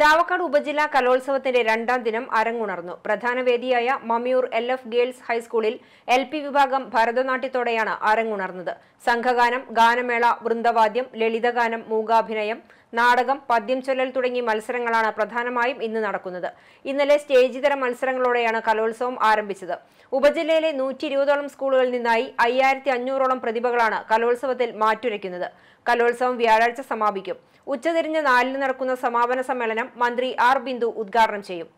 ചാവക്കാട് ഉപജില്ല കലോത്സവത്തിന്റെ രണ്ടാം ദിനം അരങ്ങുണർന്നു പ്രധാന വേദിയായ മമ്മിയൂർ എൽ എഫ് ഗേൾസ് ഹൈസ്കൂളിൽ എൽ പി വിഭാഗം ഭരതനാട്യത്തോടെയാണ് അരങ്ങുണർന്നത് സംഘഗാനം ഗാനമേള വൃന്ദവാദ്യം ലളിതഗാനം മൂകാഭിനയം നാടകം പദ്യം ചൊല്ലൽ തുടങ്ങി മത്സരങ്ങളാണ് പ്രധാനമായും ഇന്ന് നടക്കുന്നത് ഇന്നലെ സ്റ്റേജ് സ്റ്റേജിതര മത്സരങ്ങളോടെയാണ് കലോത്സവം ആരംഭിച്ചത് ഉപജില്ലയിലെ നൂറ്റി ഇരുപതോളം സ്കൂളുകളിൽ നിന്നായി അയ്യായിരത്തി അഞ്ഞൂറോളം പ്രതിഭകളാണ് കലോത്സവത്തിൽ മാറ്റുരയ്ക്കുന്നത് കലോത്സവം വ്യാഴാഴ്ച സമാപിക്കും ഉച്ചതിരിഞ്ഞ് നാലിന് നടക്കുന്ന സമാപന സമ്മേളനം മന്ത്രി ആർ ബിന്ദു ഉദ്ഘാടനം ചെയ്യും